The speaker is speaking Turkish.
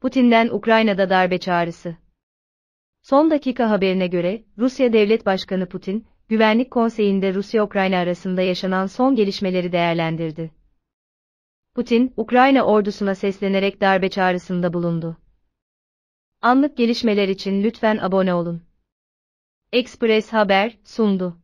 Putin'den Ukrayna'da darbe çağrısı. Son dakika haberine göre, Rusya Devlet Başkanı Putin, Güvenlik Konseyi'nde Rusya-Ukrayna arasında yaşanan son gelişmeleri değerlendirdi. Putin, Ukrayna ordusuna seslenerek darbe çağrısında bulundu. Anlık gelişmeler için lütfen abone olun. Express Haber sundu.